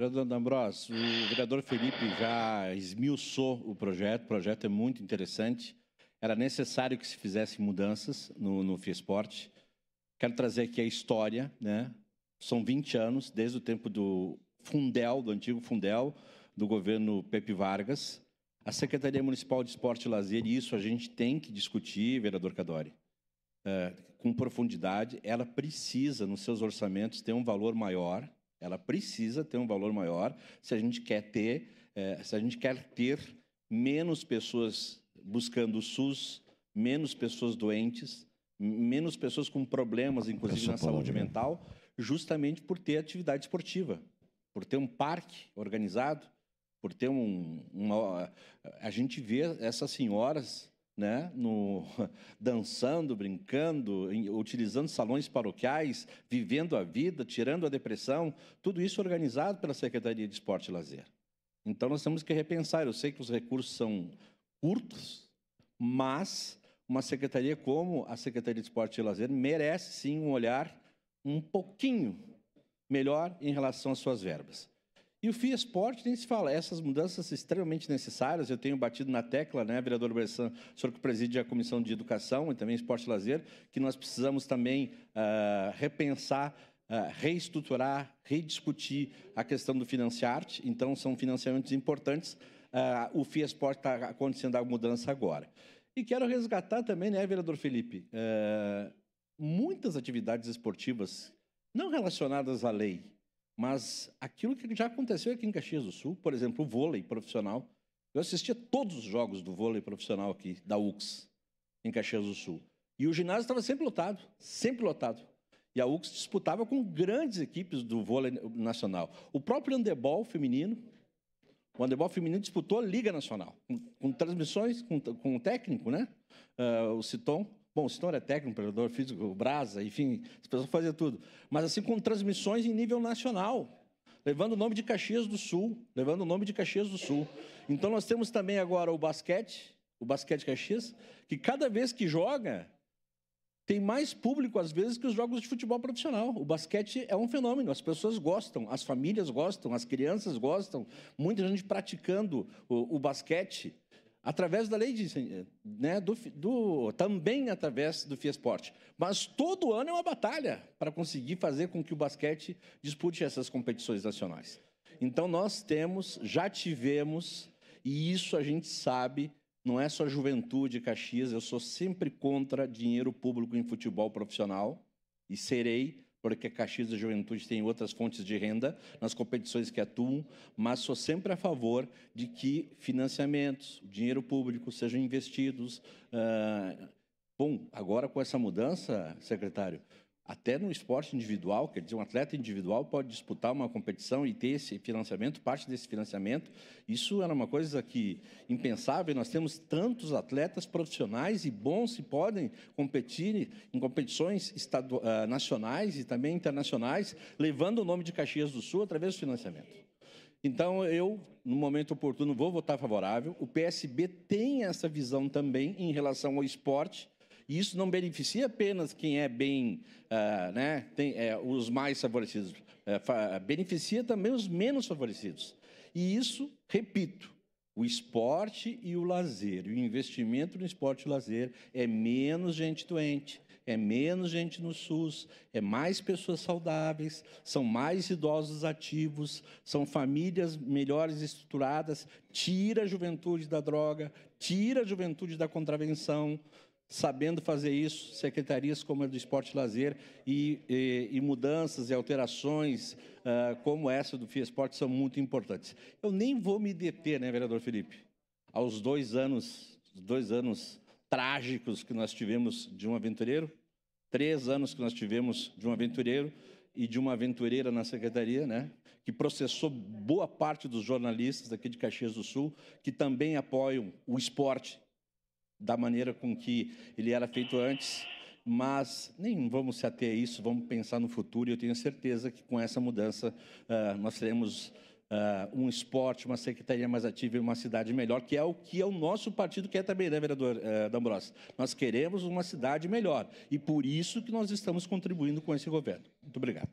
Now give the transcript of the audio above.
Vereador D'Ambros, o vereador Felipe já esmiuçou o projeto, o projeto é muito interessante. Era necessário que se fizessem mudanças no, no FIESPORT. Quero trazer aqui a história, né? São 20 anos, desde o tempo do Fundel, do antigo Fundel, do governo Pepe Vargas. A Secretaria Municipal de Esporte e Lazer, e isso a gente tem que discutir, vereador Cadori, é, eh, com profundidade, ela precisa, nos seus orçamentos, ter um valor maior ela precisa ter um valor maior se a gente quer ter, é, se a gente quer ter menos pessoas buscando o SUS, menos pessoas doentes, menos pessoas com problemas, inclusive na saúde é mental, justamente por ter atividade esportiva, por ter um parque organizado, por ter um, uma. A gente vê essas senhoras né, no, dançando, brincando, em, utilizando salões paroquiais, vivendo a vida, tirando a depressão, tudo isso organizado pela Secretaria de Esporte e Lazer. Então nós temos que repensar. Eu sei que os recursos são curtos, mas uma secretaria como a Secretaria de Esporte e Lazer merece sim um olhar um pouquinho melhor em relação às suas verbas. E o FIA Esporte nem se fala. Essas mudanças extremamente necessárias, eu tenho batido na tecla, né, vereador Bressan, o senhor que preside a Comissão de Educação e também Esporte e Lazer, que nós precisamos também uh, repensar, uh, reestruturar, rediscutir a questão do financiarte. Então, são financiamentos importantes. Uh, o FIA Esporte está acontecendo a mudança agora. E quero resgatar também, né, vereador Felipe, eh, muitas atividades esportivas não relacionadas à lei, mas aquilo que já aconteceu aqui em Caxias do Sul, por exemplo, o vôlei profissional. Eu assistia todos os jogos do vôlei profissional aqui, da UX, em Caxias do Sul. E o ginásio estava sempre lotado, sempre lotado. E a UX disputava com grandes equipes do vôlei nacional. O próprio handebol feminino, o handebol feminino disputou a Liga Nacional, com, com transmissões, com, com o técnico, né? Uh, o Citon. Bom, o senhor é técnico, operador físico, brasa, enfim, as pessoas faziam tudo. Mas assim, com transmissões em nível nacional, levando o nome de Caxias do Sul, levando o nome de Caxias do Sul. Então nós temos também agora o basquete, o basquete Caxias, que cada vez que joga, tem mais público, às vezes, que os jogos de futebol profissional. O basquete é um fenômeno, as pessoas gostam, as famílias gostam, as crianças gostam, muita gente praticando o, o basquete através da lei de, eh, né, do, do, também através do FIESPORT. Mas todo ano é uma batalha para conseguir fazer com que o basquete dispute essas competições nacionais. Então nós temos, já tivemos, e isso a gente sabe, não é só juventude, Caxias, eu sou sempre contra dinheiro público em futebol profissional e serei, porque a Caxias da Juventude tem outras fontes de renda nas competições que atuam, mas sou sempre a favor de que financiamentos, dinheiro público sejam investidos. Ah, bom, agora com essa mudança, secretário, até no esporte individual, quer dizer, um atleta individual pode disputar uma competição e ter esse financiamento, parte desse financiamento. Isso era uma coisa que impensável. Nós temos tantos atletas profissionais e bons que podem competir em competições estadu... Ah, nacionais e também internacionais, levando o nome de Caxias do Sul através do financiamento. Então, eu, no momento oportuno, vou votar favorável. O PSB tem essa visão também em relação ao esporte e isso não beneficia apenas quem é bem, uh, né, tem, é, os mais favorecidos, é, beneficia também os menos favorecidos. E isso, repito, o esporte e o lazer, o investimento no esporte e lazer é menos gente doente, é menos gente no SUS, é mais pessoas saudáveis, são mais idosos ativos, são famílias melhores estruturadas, tira a juventude da droga, tira a juventude da contravenção, sabendo fazer isso, secretarias como a do Esporte e Lazer e, e, e, mudanças e alterações uh, como essa do FIESPORT são muito importantes. Eu nem vou me deter, né, vereador Felipe, aos dois anos, dois anos trágicos que nós tivemos de um aventureiro, três anos que nós tivemos de um aventureiro e de uma aventureira na secretaria, né, que processou boa parte dos jornalistas aqui de Caxias do Sul, que também apoiam o esporte da maneira com que ele era feito antes, mas nem vamos se ater a isso, vamos pensar no futuro e eu tenho certeza que com essa mudança uh, nós teremos uh, um esporte, uma secretaria mais ativa e uma cidade melhor, que é o que é o nosso partido quer é também, né, vereador uh, D'Ambrosio? Nós queremos uma cidade melhor e por isso que nós estamos contribuindo com esse governo. Muito obrigado.